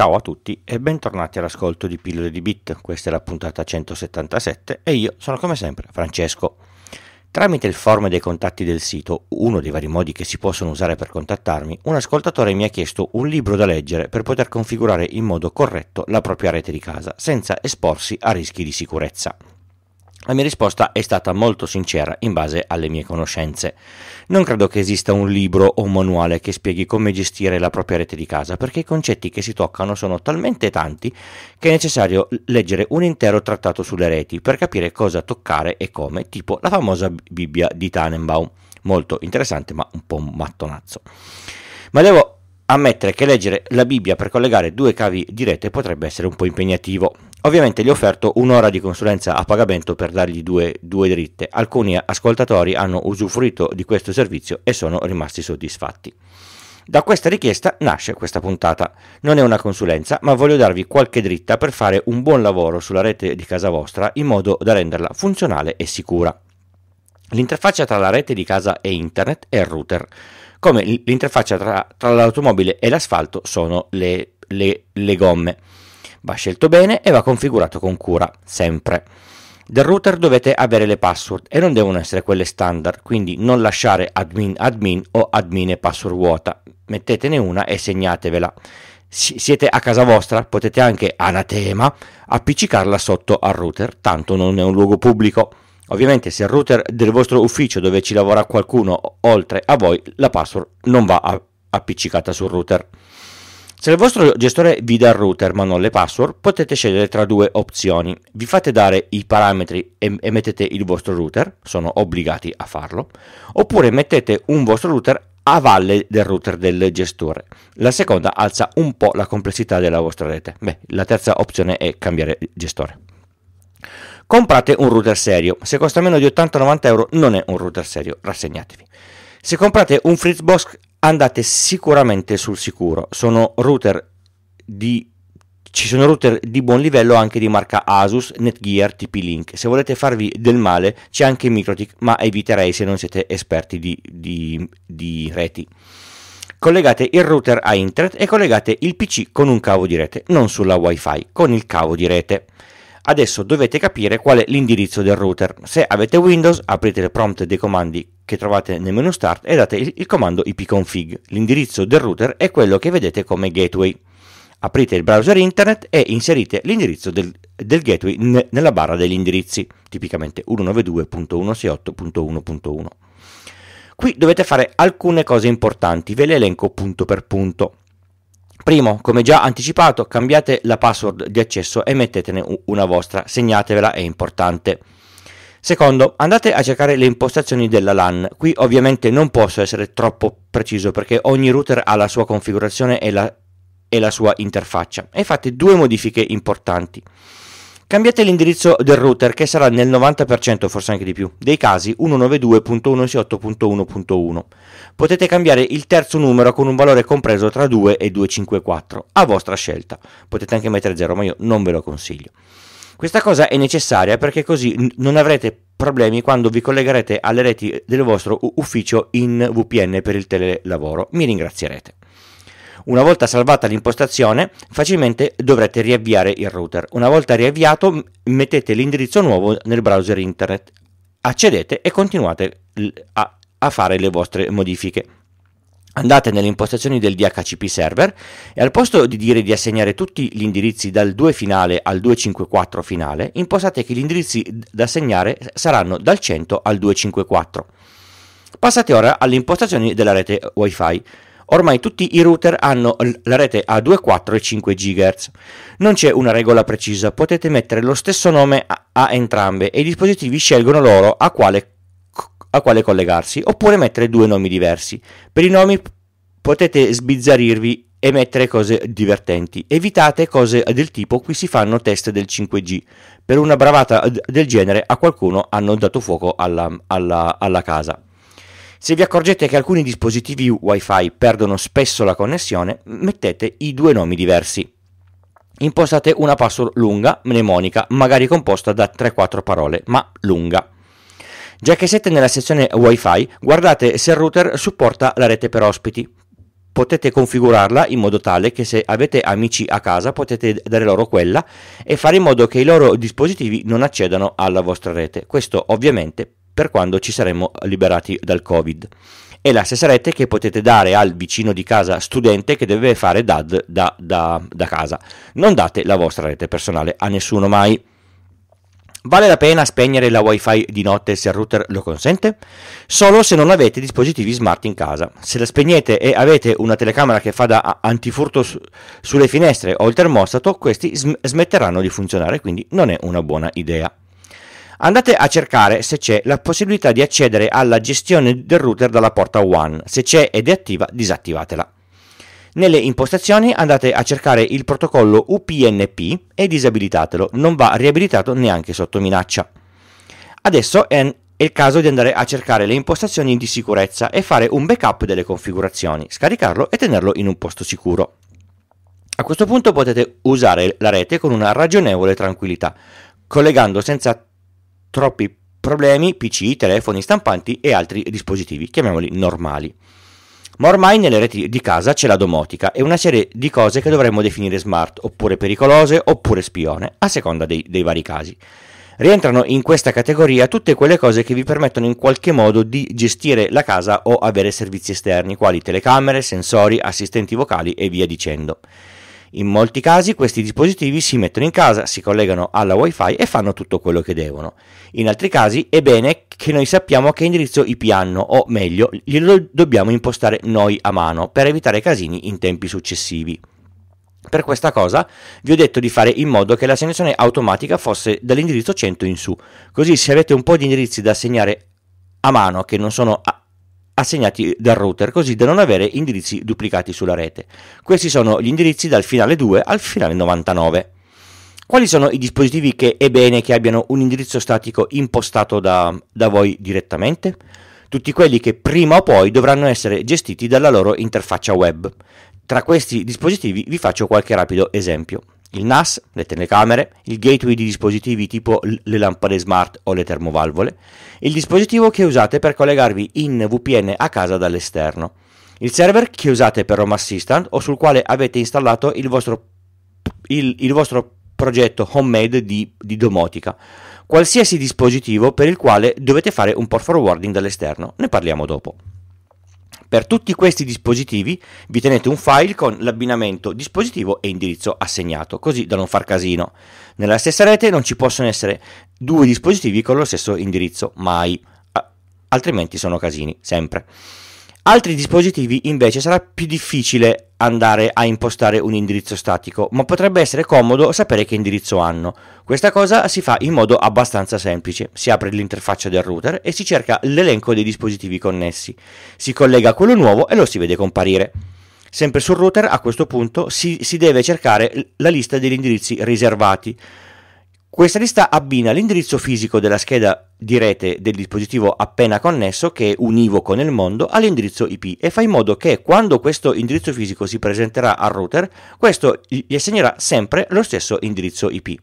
Ciao a tutti e bentornati all'ascolto di Pillole di Bit, questa è la puntata 177 e io sono come sempre Francesco. Tramite il form dei contatti del sito, uno dei vari modi che si possono usare per contattarmi, un ascoltatore mi ha chiesto un libro da leggere per poter configurare in modo corretto la propria rete di casa senza esporsi a rischi di sicurezza. La mia risposta è stata molto sincera in base alle mie conoscenze. Non credo che esista un libro o un manuale che spieghi come gestire la propria rete di casa, perché i concetti che si toccano sono talmente tanti che è necessario leggere un intero trattato sulle reti per capire cosa toccare e come, tipo la famosa Bibbia di Tannenbaum. Molto interessante, ma un po' mattonazzo. Ma devo ammettere che leggere la Bibbia per collegare due cavi di rete potrebbe essere un po' impegnativo. Ovviamente gli ho offerto un'ora di consulenza a pagamento per dargli due, due dritte. Alcuni ascoltatori hanno usufruito di questo servizio e sono rimasti soddisfatti. Da questa richiesta nasce questa puntata. Non è una consulenza, ma voglio darvi qualche dritta per fare un buon lavoro sulla rete di casa vostra in modo da renderla funzionale e sicura. L'interfaccia tra la rete di casa e internet è il router, come l'interfaccia tra, tra l'automobile e l'asfalto sono le, le, le gomme. Va scelto bene e va configurato con cura, sempre. Del router dovete avere le password e non devono essere quelle standard, quindi non lasciare admin admin o admin e password vuota, mettetene una e segnatevela. Siete a casa vostra, potete anche anatema appiccicarla sotto al router, tanto non è un luogo pubblico. Ovviamente se il router del vostro ufficio dove ci lavora qualcuno oltre a voi, la password non va appiccicata sul router. Se il vostro gestore vi dà il router ma non le password, potete scegliere tra due opzioni. Vi fate dare i parametri e mettete il vostro router, sono obbligati a farlo, oppure mettete un vostro router a valle del router del gestore. La seconda alza un po' la complessità della vostra rete. Beh, la terza opzione è cambiare gestore. Comprate un router serio, se costa meno di 80-90 euro non è un router serio, rassegnatevi. Se comprate un Fritzbox andate sicuramente sul sicuro. Sono router di ci sono router di buon livello anche di marca Asus, Netgear, TP-Link. Se volete farvi del male c'è anche Microtik, ma eviterei se non siete esperti di, di, di, reti. Collegate il router a internet e collegate il PC con un cavo di rete, non sulla WiFi, con il cavo di rete. Adesso dovete capire qual è l'indirizzo del router. Se avete Windows, aprite il prompt dei comandi che trovate nel menu Start e date il, il comando ipconfig. L'indirizzo del router è quello che vedete come gateway. Aprite il browser internet e inserite l'indirizzo del, del gateway ne, nella barra degli indirizzi, tipicamente 192.168.1.1. Qui dovete fare alcune cose importanti, ve le elenco punto per punto. Primo, come già anticipato, cambiate la password di accesso e mettetene una vostra, segnatevela, è importante. Secondo, andate a cercare le impostazioni della LAN. Qui ovviamente non posso essere troppo preciso perché ogni router ha la sua configurazione e la, e la sua interfaccia. E fate due modifiche importanti. Cambiate l'indirizzo del router che sarà nel 90% forse anche di più dei casi 192.168.1.1. Potete cambiare il terzo numero con un valore compreso tra 2 e 254 a vostra scelta. Potete anche mettere 0 ma io non ve lo consiglio. Questa cosa è necessaria perché così non avrete problemi quando vi collegherete alle reti del vostro ufficio in VPN per il telelavoro. Mi ringrazierete. Una volta salvata l'impostazione, facilmente dovrete riavviare il router. Una volta riavviato, mettete l'indirizzo nuovo nel browser internet, accedete e continuate a, a fare le vostre modifiche. Andate nelle impostazioni del DHCP server e al posto di dire di assegnare tutti gli indirizzi dal 2 finale al 254 finale, impostate che gli indirizzi da assegnare saranno dal 100 al 254. Passate ora alle impostazioni della rete WiFi. Ormai tutti i router hanno la rete a 2, 4 e 5 GHz. Non c'è una regola precisa, potete mettere lo stesso nome a, a entrambe e i dispositivi scelgono loro a quale, a quale collegarsi, oppure mettere due nomi diversi. Per i nomi potete sbizzarrirvi e mettere cose divertenti. Evitate cose del tipo qui si fanno test del 5G. Per una bravata del genere a qualcuno hanno dato fuoco alla, alla, alla casa. Se vi accorgete che alcuni dispositivi WiFi perdono spesso la connessione, mettete i due nomi diversi. Impostate una password lunga, mnemonica, magari composta da 3-4 parole, ma lunga. Già che siete nella sezione WiFi, guardate se il router supporta la rete per ospiti. Potete configurarla in modo tale che se avete amici a casa potete dare loro quella e fare in modo che i loro dispositivi non accedano alla vostra rete. Questo ovviamente per quando ci saremo liberati dal Covid. È la stessa rete che potete dare al vicino di casa studente che deve fare DAD da, da, da casa. Non date la vostra rete personale a nessuno mai. Vale la pena spegnere la wifi di notte se il router lo consente? Solo se non avete dispositivi smart in casa. Se la spegnete e avete una telecamera che fa da antifurto su- sulle finestre o il termostato, questi sm- smetteranno di funzionare, quindi non è una buona idea andate a cercare se c'è la possibilità di accedere alla gestione del router dalla porta WAN, se c'è ed è attiva disattivatela. Nelle impostazioni andate a cercare il protocollo UPnP e disabilitatelo, non va riabilitato neanche sotto minaccia. Adesso è il caso di andare a cercare le impostazioni di sicurezza e fare un backup delle configurazioni, scaricarlo e tenerlo in un posto sicuro. A questo punto potete usare la rete con una ragionevole tranquillità, collegando senza troppi problemi PC, telefoni stampanti e altri dispositivi, chiamiamoli normali. Ma ormai nelle reti di casa c'è la domotica e una serie di cose che dovremmo definire smart, oppure pericolose, oppure spione, a seconda dei, dei vari casi. Rientrano in questa categoria tutte quelle cose che vi permettono in qualche modo di gestire la casa o avere servizi esterni, quali telecamere, sensori, assistenti vocali e via dicendo. In molti casi questi dispositivi si mettono in casa, si collegano alla wifi e fanno tutto quello che devono. In altri casi è bene che noi sappiamo che indirizzo IP hanno o meglio glielo dobbiamo impostare noi a mano per evitare casini in tempi successivi. Per questa cosa vi ho detto di fare in modo che la segnazione automatica fosse dall'indirizzo 100 in su, così se avete un po' di indirizzi da segnare a mano che non sono a- assegnati dal router così da non avere indirizzi duplicati sulla rete. Questi sono gli indirizzi dal finale 2 al finale 99. Quali sono i dispositivi che è bene che abbiano un indirizzo statico impostato da, da, voi direttamente? Tutti quelli che prima o poi dovranno essere gestiti dalla loro interfaccia web. Tra questi dispositivi vi faccio qualche rapido esempio il NAS, le telecamere, il gateway di dispositivi tipo le lampade smart o le termovalvole, il dispositivo che usate per collegarvi in VPN a casa dall'esterno, il server che usate per Home Assistant o sul quale avete installato il vostro, il, il vostro progetto homemade di, di domotica, qualsiasi dispositivo per il quale dovete fare un port forwarding dall'esterno, ne parliamo dopo. Per tutti questi dispositivi vi tenete un file con l'abbinamento dispositivo e indirizzo assegnato, così da non far casino. Nella stessa rete non ci possono essere due dispositivi con lo stesso indirizzo, mai, altrimenti sono casini, sempre. Altri dispositivi invece sarà più difficile andare a impostare un indirizzo statico, ma potrebbe essere comodo sapere che indirizzo hanno. Questa cosa si fa in modo abbastanza semplice. Si apre l'interfaccia del router e si cerca l'elenco dei dispositivi connessi. Si collega a quello nuovo e lo si vede comparire. Sempre sul router a questo punto si, si deve cercare la lista degli indirizzi riservati. Questa lista abbina l'indirizzo fisico della scheda di rete del dispositivo appena connesso, che è univoco nel mondo, all'indirizzo IP e fa in modo che quando questo indirizzo fisico si presenterà al router, questo gli assegnerà sempre lo stesso indirizzo IP.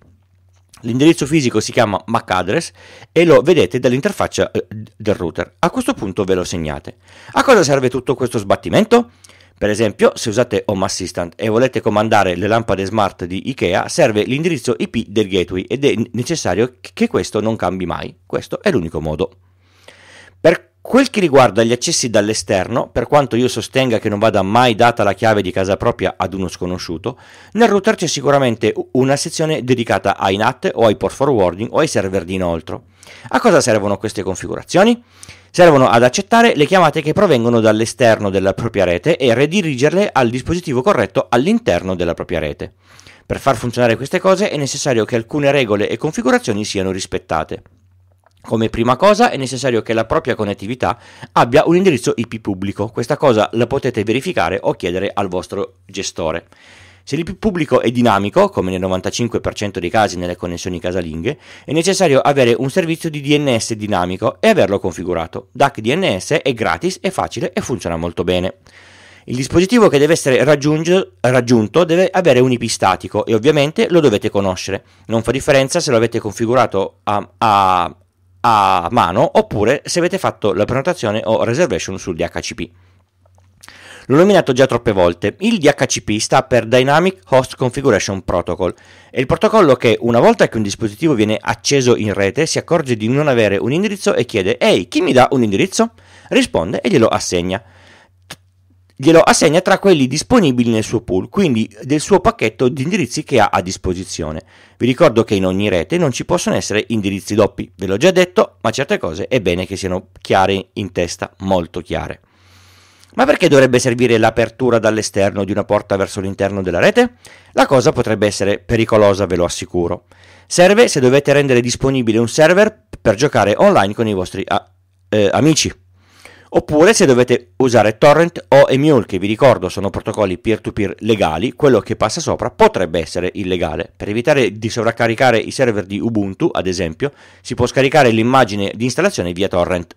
L'indirizzo fisico si chiama MAC address e lo vedete dall'interfaccia eh, del router. A questo punto ve lo segnate. A cosa serve tutto questo sbattimento? Per esempio, se usate Home Assistant e volete comandare le lampade smart di IKEA, serve l'indirizzo IP del gateway ed è necessario che questo non cambi mai. Questo è l'unico modo. Per quel che riguarda gli accessi dall'esterno, per quanto io sostenga che non vada mai data la chiave di casa propria ad uno sconosciuto, nel router c'è sicuramente una sezione dedicata ai NAT o ai port forwarding o ai server di inoltro. A cosa servono queste configurazioni? servono ad accettare le chiamate che provengono dall'esterno della propria rete e redirigerle al dispositivo corretto all'interno della propria rete. Per far funzionare queste cose è necessario che alcune regole e configurazioni siano rispettate. Come prima cosa è necessario che la propria connettività abbia un indirizzo IP pubblico. Questa cosa la potete verificare o chiedere al vostro gestore. Se il pubblico è dinamico, come nel 95% dei casi nelle connessioni casalinghe, è necessario avere un servizio di DNS dinamico e averlo configurato. DAC DNS è gratis, è facile e funziona molto bene. Il dispositivo che deve essere raggiunto deve avere un IP statico e ovviamente lo dovete conoscere. Non fa differenza se lo avete configurato a, a, a mano oppure se avete fatto la prenotazione o reservation sul DHCP. L'ho nominato già troppe volte. Il DHCP sta per Dynamic Host Configuration Protocol. È il protocollo che, una volta che un dispositivo viene acceso in rete, si accorge di non avere un indirizzo e chiede: Ehi, chi mi dà un indirizzo? Risponde e glielo assegna glielo assegna tra quelli disponibili nel suo pool, quindi del suo pacchetto di indirizzi che ha a disposizione. Vi ricordo che in ogni rete non ci possono essere indirizzi doppi, ve l'ho già detto, ma certe cose è bene che siano chiare in testa, molto chiare. Ma perché dovrebbe servire l'apertura dall'esterno di una porta verso l'interno della rete? La cosa potrebbe essere pericolosa, ve lo assicuro. Serve se dovete rendere disponibile un server per giocare online con i vostri a- eh, amici. Oppure se dovete usare torrent o emule, che vi ricordo sono protocolli peer-to-peer legali, quello che passa sopra potrebbe essere illegale. Per evitare di sovraccaricare i server di Ubuntu, ad esempio, si può scaricare l'immagine di installazione via torrent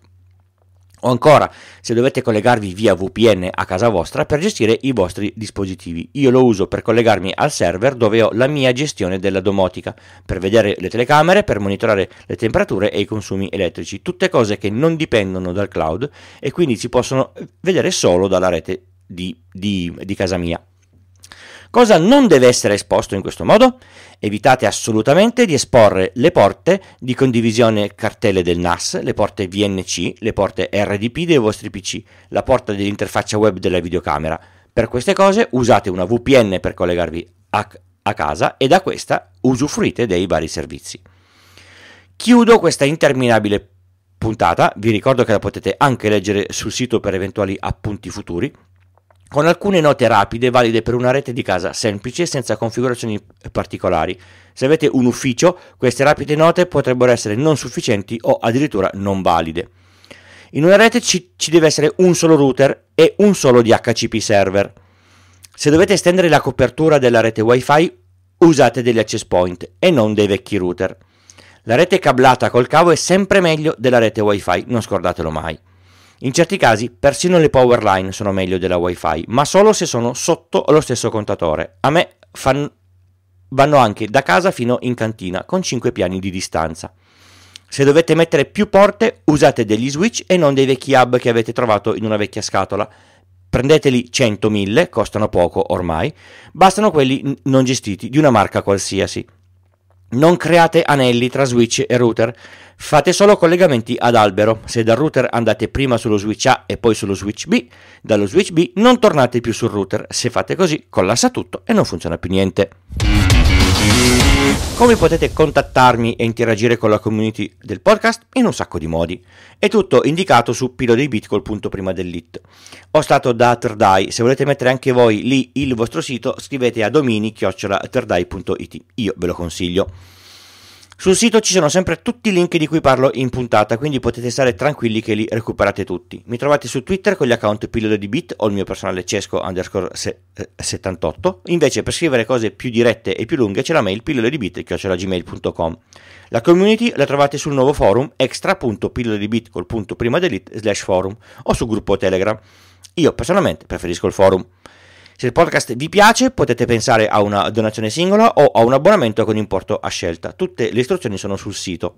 o ancora se dovete collegarvi via VPN a casa vostra per gestire i vostri dispositivi. Io lo uso per collegarmi al server dove ho la mia gestione della domotica, per vedere le telecamere, per monitorare le temperature e i consumi elettrici, tutte cose che non dipendono dal cloud e quindi si possono vedere solo dalla rete di, di, di casa mia. Cosa non deve essere esposto in questo modo? Evitate assolutamente di esporre le porte di condivisione cartelle del NAS, le porte VNC, le porte RDP dei vostri PC, la porta dell'interfaccia web della videocamera. Per queste cose usate una VPN per collegarvi a, a casa e da questa usufruite dei vari servizi. Chiudo questa interminabile puntata, vi ricordo che la potete anche leggere sul sito per eventuali appunti futuri con alcune note rapide valide per una rete di casa semplice senza configurazioni particolari. Se avete un ufficio, queste rapide note potrebbero essere non sufficienti o addirittura non valide. In una rete ci, ci deve essere un solo router e un solo DHCP server. Se dovete estendere la copertura della rete WiFi, usate degli access point e non dei vecchi router. La rete cablata col cavo è sempre meglio della rete WiFi, non scordatelo mai. In certi casi persino le power line sono meglio della wifi, ma solo se sono sotto lo stesso contatore. A me fan... vanno anche da casa fino in cantina con 5 piani di distanza. Se dovete mettere più porte usate degli switch e non dei vecchi hub che avete trovato in una vecchia scatola. Prendeteli 100.000, costano poco ormai, bastano quelli non gestiti di una marca qualsiasi. Non create anelli tra switch e router, Fate solo collegamenti ad albero. Se dal router andate prima sullo switch A e poi sullo switch B, dallo switch B non tornate più sul router. Se fate così, collassa tutto e non funziona più niente. Come potete contattarmi e interagire con la community del podcast? In un sacco di modi. È tutto indicato su pilo dei bit dell'it. Ho stato da Terdai, se volete mettere anche voi lì il vostro sito, scrivete a domini-terdai.it. Io ve lo consiglio. Sul sito ci sono sempre tutti i link di cui parlo in puntata, quindi potete stare tranquilli che li recuperate tutti. Mi trovate su Twitter con gli account Pillodo di Bit o il mio personale cesco underscore se, 78. Eh, Invece per scrivere cose più dirette e più lunghe c'è la mail pillododibit.gmail.com La community la trovate sul nuovo forum extra.pillododibit col punto prima delete slash forum o sul gruppo Telegram. Io personalmente preferisco il forum. Se il podcast vi piace potete pensare a una donazione singola o a un abbonamento con importo a scelta. Tutte le istruzioni sono sul sito.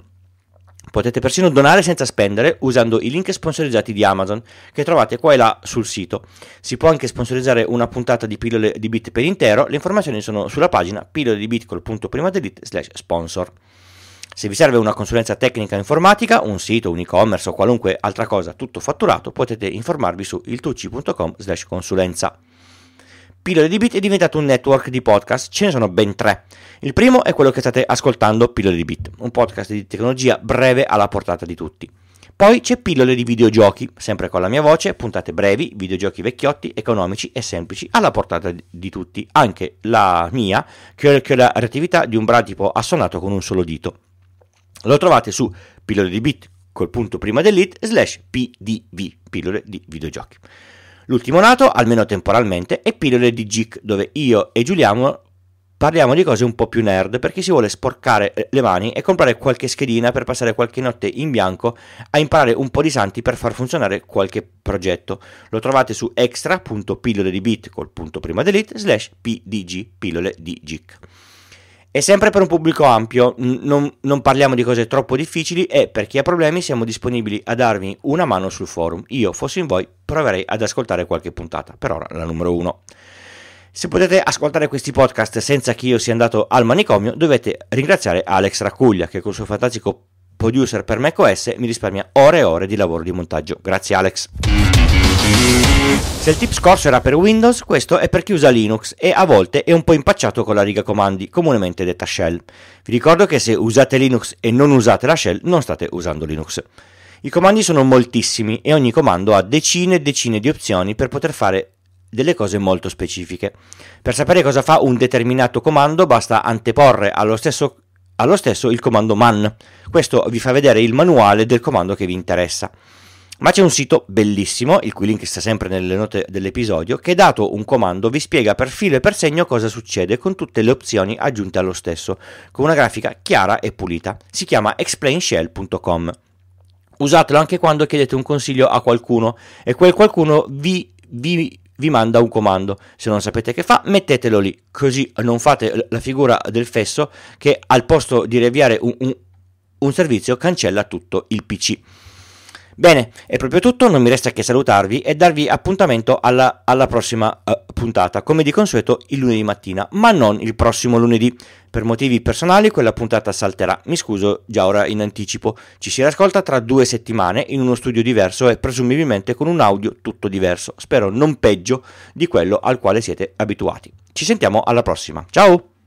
Potete persino donare senza spendere usando i link sponsorizzati di Amazon che trovate qua e là sul sito. Si può anche sponsorizzare una puntata di pillole di bit per intero, le informazioni sono sulla pagina pillole di slash sponsor. Se vi serve una consulenza tecnica informatica, un sito, un e-commerce o qualunque altra cosa tutto fatturato, potete informarvi su iltucci.com slash consulenza. Pillole di Bit è diventato un network di podcast, ce ne sono ben tre. Il primo è quello che state ascoltando, Pillole di Bit, un podcast di tecnologia breve alla portata di tutti. Poi c'è Pillole di videogiochi, sempre con la mia voce, puntate brevi, videogiochi vecchiotti, economici e semplici, alla portata di tutti, anche la mia, che è la reattività di un bradipo assonato con un solo dito. Lo trovate su Pillole di Bit, col punto prima dell'it, slash pdv, pillole di videogiochi. L'ultimo lato, almeno temporalmente, è Pillole di Geek, dove io e Giuliano parliamo di cose un po' più nerd per chi si vuole sporcare eh, le mani e comprare qualche schedina per passare qualche notte in bianco a imparare un po' di santi per far funzionare qualche progetto. Lo trovate su extra.pillole di bit col punto prima delete slash pdg pillole di geek. È sempre per un pubblico ampio, non, non, parliamo di cose troppo difficili e per chi ha problemi siamo disponibili a darvi una mano sul forum. Io, fossi in voi, proverei ad ascoltare qualche puntata, per ora la numero uno. Se potete ascoltare questi podcast senza che io sia andato al manicomio, dovete ringraziare Alex Raccuglia che col suo fantastico producer per macOS mi risparmia ore e ore di lavoro di montaggio. Grazie Alex. Se il tip scorso era per Windows, questo è per chi usa Linux e a volte è un po' impacciato con la riga comandi, comunemente detta shell. Vi ricordo che se usate Linux e non usate la shell, non state usando Linux. I comandi sono moltissimi e ogni comando ha decine e decine di opzioni per poter fare delle cose molto specifiche. Per sapere cosa fa un determinato comando basta anteporre allo stesso, allo stesso il comando man. Questo vi fa vedere il manuale del comando che vi interessa. Ma c'è un sito bellissimo, il cui link sta sempre nelle note dell'episodio, che dato un comando vi spiega per filo e per segno cosa succede con tutte le opzioni aggiunte allo stesso, con una grafica chiara e pulita. Si chiama explainshell.com. Usatelo anche quando chiedete un consiglio a qualcuno e quel qualcuno vi, vi vi manda un comando. Se non sapete che fa, mettetelo lì, così non fate la figura del fesso che al posto di riavviare un, un, un servizio cancella tutto il PC. Bene, è proprio tutto, non mi resta che salutarvi e darvi appuntamento alla, alla prossima uh, puntata, come di consueto il lunedì mattina, ma non il prossimo lunedì. Per motivi personali quella puntata salterà, mi scuso già ora in anticipo. Ci si riascolta tra due settimane in uno studio diverso e presumibilmente con un audio tutto diverso, spero non peggio di quello al quale siete abituati. Ci sentiamo alla prossima, ciao!